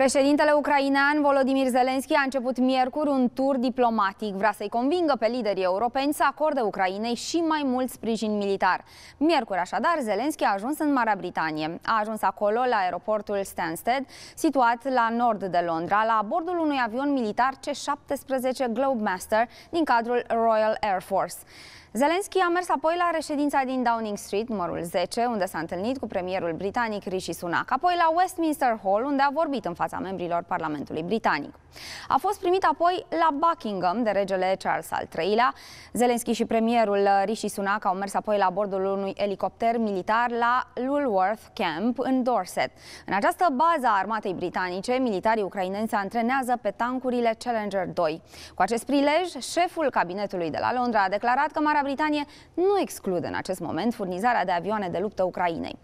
Președintele ucrainean Volodymyr Zelensky a început miercuri un tur diplomatic. Vrea să-i convingă pe liderii europeni să acorde Ucrainei și mai mult sprijin militar. Miercuri, așadar, Zelensky a ajuns în Marea Britanie. A ajuns acolo, la aeroportul Stansted, situat la nord de Londra, la bordul unui avion militar C-17 Globemaster din cadrul Royal Air Force. Zelensky a mers apoi la reședința din Downing Street, numărul 10, unde s-a întâlnit cu premierul britanic Rishi Sunak, apoi la Westminster Hall, unde a vorbit în fața fața membrilor Parlamentului Britanic. A fost primit apoi la Buckingham de regele Charles al III-lea. Zelensky și premierul uh, Rishi Sunak au mers apoi la bordul unui elicopter militar la Lulworth Camp în Dorset. În această bază a armatei britanice, militarii ucraineni se antrenează pe tancurile Challenger 2. Cu acest prilej, șeful cabinetului de la Londra a declarat că Marea Britanie nu exclude în acest moment furnizarea de avioane de luptă Ucrainei.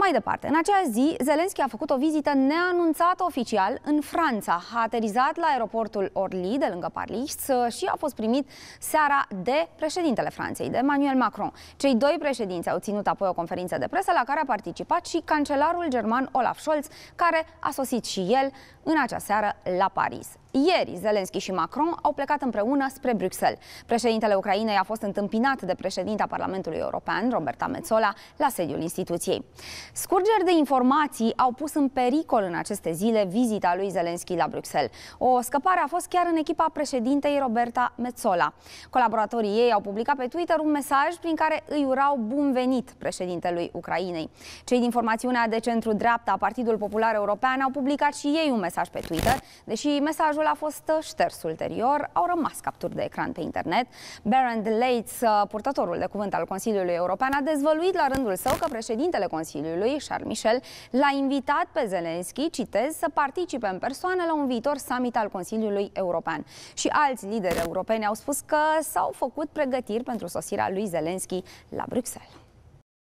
Mai departe, în acea zi, Zelenski a făcut o vizită neanunțată oficial în Franța. A aterizat la aeroportul Orly, de lângă Paris, și a fost primit seara de președintele Franței, de Emmanuel Macron. Cei doi președinți au ținut apoi o conferință de presă la care a participat și cancelarul german Olaf Scholz, care a sosit și el în acea seară la Paris. Ieri, Zelenski și Macron au plecat împreună spre Bruxelles. Președintele Ucrainei a fost întâmpinat de președinta Parlamentului European, Roberta Metzola, la sediul instituției. Scurgeri de informații au pus în pericol în aceste zile vizita lui Zelenski la Bruxelles. O scăpare a fost chiar în echipa președintei Roberta Metzola. Colaboratorii ei au publicat pe Twitter un mesaj prin care îi urau bun venit președintelui Ucrainei. Cei din formațiunea de centru-dreapta, Partidul Popular European, au publicat și ei un mesaj pe Twitter, deși mesajul mesajul a fost ă, șters ulterior, au rămas capturi de ecran pe internet. Baron Leitz, ă, purtătorul de cuvânt al Consiliului European, a dezvăluit la rândul său că președintele Consiliului, Charles Michel, l-a invitat pe Zelenski, citez, să participe în persoană la un viitor summit al Consiliului European. Și alți lideri europeni au spus că s-au făcut pregătiri pentru sosirea lui Zelenski la Bruxelles.